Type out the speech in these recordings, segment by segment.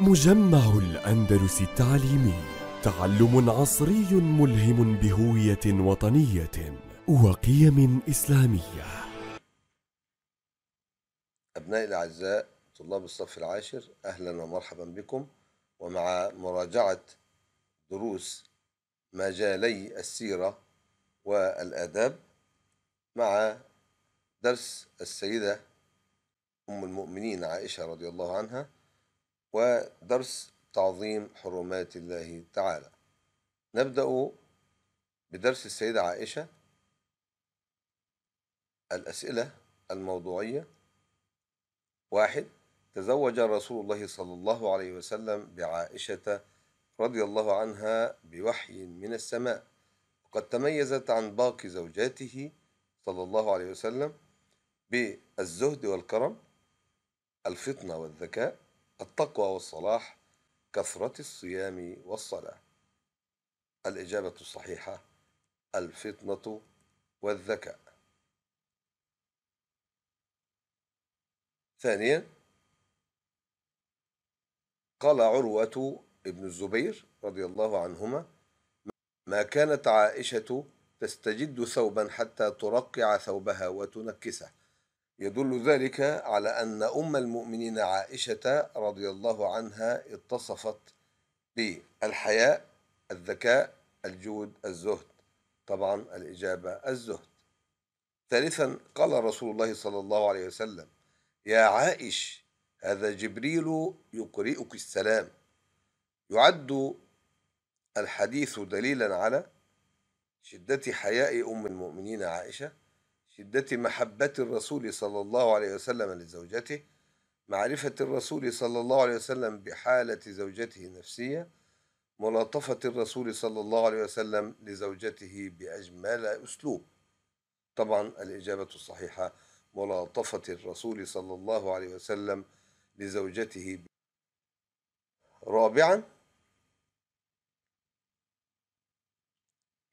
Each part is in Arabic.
مجمع الأندلس التعليمي تعلم عصري ملهم بهوية وطنية وقيم إسلامية أبنائي الأعزاء طلاب الصف العاشر أهلا ومرحبا بكم ومع مراجعة دروس مجالي السيرة والآداب مع درس السيدة أم المؤمنين عائشة رضي الله عنها ودرس تعظيم حرمات الله تعالى نبدأ بدرس السيدة عائشة الأسئلة الموضوعية واحد تزوج رسول الله صلى الله عليه وسلم بعائشة رضي الله عنها بوحي من السماء وقد تميزت عن باقي زوجاته صلى الله عليه وسلم بالزهد والكرم الفطنة والذكاء التقوى والصلاح كثرة الصيام والصلاة الإجابة الصحيحة الفطنة والذكاء ثانيا قال عروة ابن الزبير رضي الله عنهما ما كانت عائشة تستجد ثوبا حتى ترقع ثوبها وتنكسه يدل ذلك على أن أم المؤمنين عائشة رضي الله عنها اتصفت بالحياء الذكاء الجود الزهد طبعا الإجابة الزهد ثالثا قال رسول الله صلى الله عليه وسلم يا عائش هذا جبريل يقرئك السلام يعد الحديث دليلا على شدة حياء أم المؤمنين عائشة شدة محبة الرسول صلى الله عليه وسلم لزوجته معرفة الرسول صلى الله عليه وسلم بحالة زوجته النفسية ملاطفة الرسول صلى الله عليه وسلم لزوجته بأجمل أسلوب طبعا الإجابة الصحيحة ملاطفة الرسول صلى الله عليه وسلم لزوجته رابعا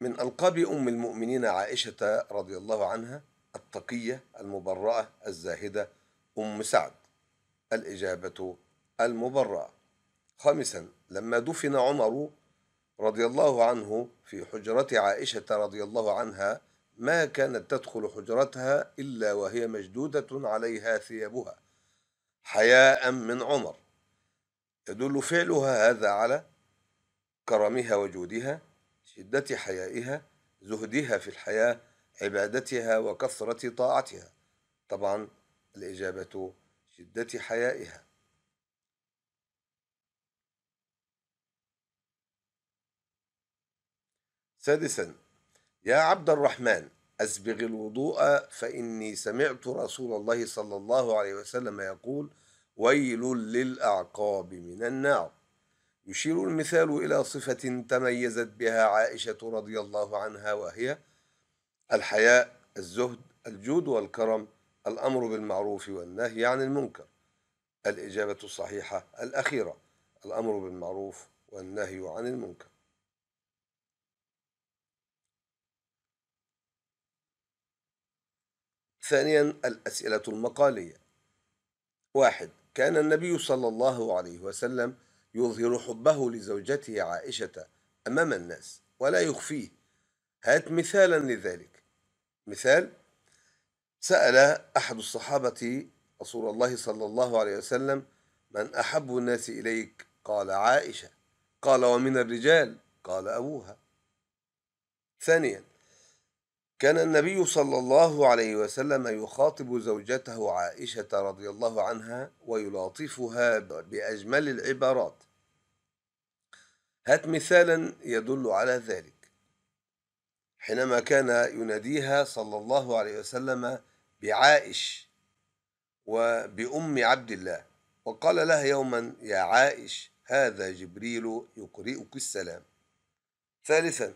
من ألقاب أم المؤمنين عائشة رضي الله عنها التقية المبرأة الزاهدة أم سعد الإجابة المبرأة خامسا لما دفن عمر رضي الله عنه في حجرة عائشة رضي الله عنها ما كانت تدخل حجرتها إلا وهي مشدودة عليها ثيابها حياء من عمر يدل فعلها هذا على كرمها وجودها شدة حيائها زهدها في الحياة عبادتها وكثرة طاعتها طبعا الإجابة شدة حيائها سادسا يا عبد الرحمن أسبغ الوضوء فإني سمعت رسول الله صلى الله عليه وسلم يقول ويل للأعقاب من النار يشير المثال إلى صفة تميزت بها عائشة رضي الله عنها وهي الحياء الزهد الجود والكرم الأمر بالمعروف والنهي عن المنكر الإجابة الصحيحة الأخيرة الأمر بالمعروف والنهي عن المنكر ثانيا الأسئلة المقالية واحد كان النبي صلى الله عليه وسلم يظهر حبه لزوجته عائشة أمام الناس ولا يخفيه هات مثالا لذلك مثال سأل أحد الصحابة رسول الله صلى الله عليه وسلم من أحب الناس إليك قال عائشة قال ومن الرجال قال أبوها ثانيا كان النبي صلى الله عليه وسلم يخاطب زوجته عائشة رضي الله عنها ويلاطفها بأجمل العبارات هات مثالا يدل على ذلك حينما كان يناديها صلى الله عليه وسلم بعائش وبأم عبد الله وقال لها يوما يا عائش هذا جبريل يقرئك السلام ثالثا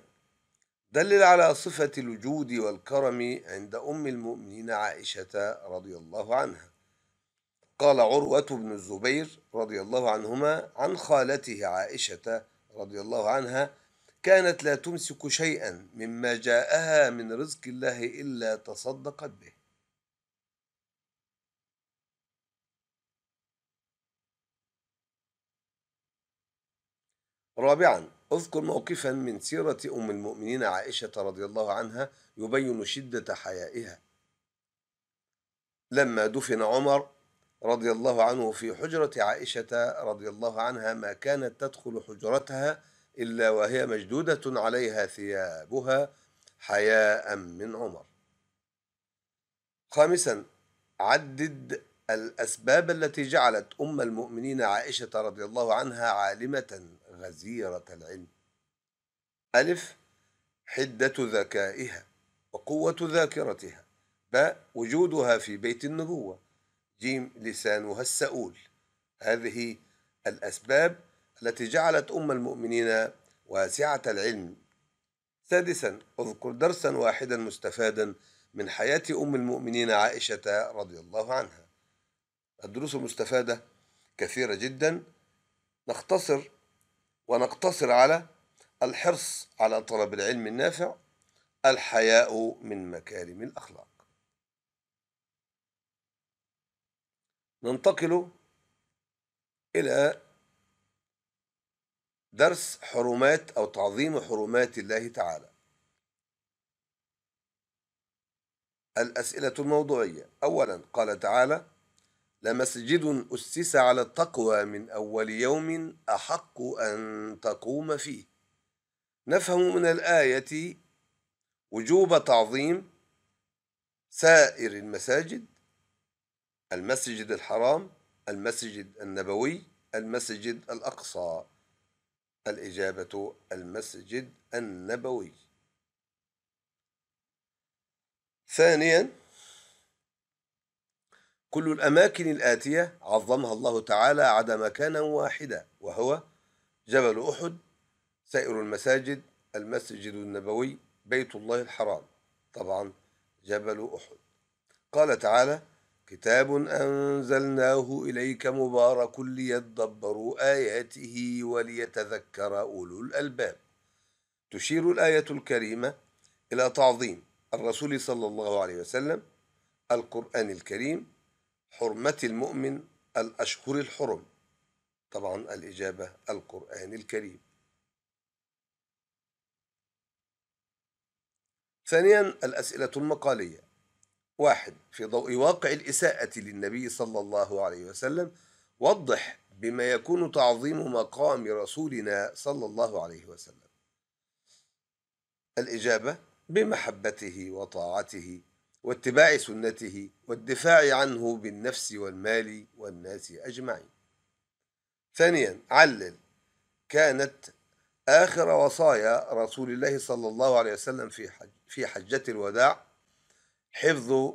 دلل على صفة الوجود والكرم عند أم المؤمنين عائشة رضي الله عنها قال عروة بن الزبير رضي الله عنهما عن خالته عائشة رضي الله عنها كانت لا تمسك شيئا مما جاءها من رزق الله إلا تصدقت به رابعا اذكر موقفا من سيرة أم المؤمنين عائشة رضي الله عنها يبين شدة حيائها لما دفن عمر رضي الله عنه في حجرة عائشة رضي الله عنها ما كانت تدخل حجرتها إلا وهي مشدودة عليها ثيابها حياء من عمر خامسا عدد الأسباب التي جعلت أم المؤمنين عائشة رضي الله عنها عالمة غزيرة العلم ألف حدة ذكائها وقوة ذاكرتها ب وجودها في بيت النبوة جيم لسانها السؤول هذه الأسباب التي جعلت أم المؤمنين واسعة العلم سادسا اذكر درسا واحدا مستفادا من حياة أم المؤمنين عائشة رضي الله عنها الدروس المستفادة كثيرة جدا نختصر ونقتصر على الحرص على طلب العلم النافع الحياء من مكارم الأخلاق ننتقل إلى درس حرمات أو تعظيم حرمات الله تعالى الأسئلة الموضوعية أولا قال تعالى لمسجد أسس على التقوى من أول يوم أحق أن تقوم فيه نفهم من الآية وجوب تعظيم سائر المساجد المسجد الحرام المسجد النبوي المسجد الأقصى الإجابة المسجد النبوي ثانيا كل الأماكن الآتية عظمها الله تعالى عدا مكانا واحدا وهو جبل أحد سائر المساجد المسجد النبوي بيت الله الحرام طبعا جبل أحد قال تعالى كتاب أنزلناه إليك مبارك ليدبروا آياته وليتذكر أولو الألباب تشير الآية الكريمة إلى تعظيم الرسول صلى الله عليه وسلم القرآن الكريم حرمة المؤمن الأشهر الحرم طبعا الإجابة القرآن الكريم ثانيا الأسئلة المقالية واحد في ضوء واقع الإساءة للنبي صلى الله عليه وسلم وضح بما يكون تعظيم مقام رسولنا صلى الله عليه وسلم الإجابة بمحبته وطاعته واتباع سنته والدفاع عنه بالنفس والمال والناس أجمعين ثانيا علل كانت آخر وصايا رسول الله صلى الله عليه وسلم في في حجة الوداع حفظ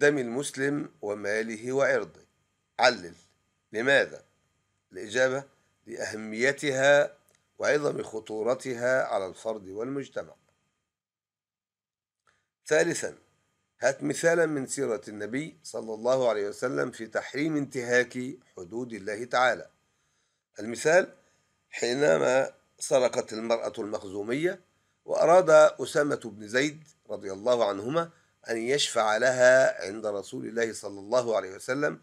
دم المسلم وماله وعرضه علل لماذا؟ الإجابة لأهميتها وعظم خطورتها على الفرد والمجتمع ثالثا هات مثالا من سيرة النبي صلى الله عليه وسلم في تحريم انتهاك حدود الله تعالى المثال حينما سرقت المرأة المخزومية وأراد أسامة بن زيد رضي الله عنهما أن يشفع لها عند رسول الله صلى الله عليه وسلم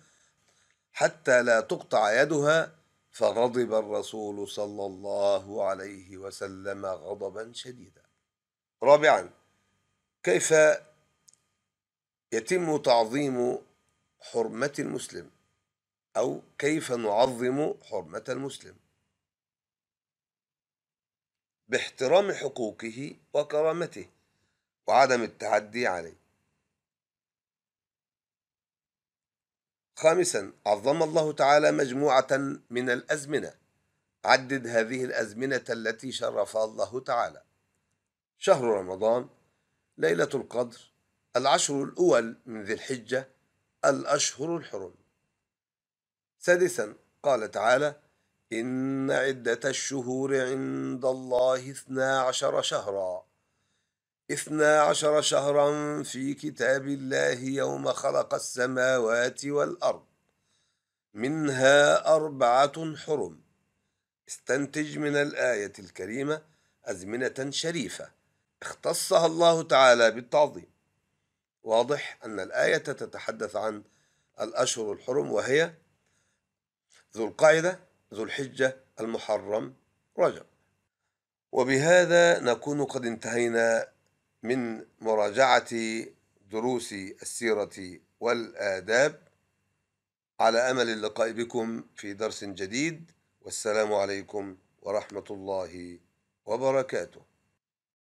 حتى لا تقطع يدها فغضب الرسول صلى الله عليه وسلم غضبا شديدا رابعا كيف يتم تعظيم حرمة المسلم أو كيف نعظم حرمة المسلم باحترام حقوقه وكرامته وعدم التعدي عليه خامسا عظم الله تعالى مجموعة من الأزمنة عدد هذه الأزمنة التي شرفها الله تعالى شهر رمضان ليلة القدر العشر الأول من ذي الحجة الأشهر الحرم سادسا قال تعالى إن عدة الشهور عند الله اثنا عشر شهرا اثنا عشر شهرا في كتاب الله يوم خلق السماوات والأرض منها أربعة حرم استنتج من الآية الكريمة أزمنة شريفة اختصها الله تعالى بالتعظيم واضح أن الآية تتحدث عن الأشهر الحرم وهي ذو القاعدة ذو الحجة المحرم رجب وبهذا نكون قد انتهينا من مراجعة دروس السيرة والآداب على أمل اللقاء بكم في درس جديد والسلام عليكم ورحمة الله وبركاته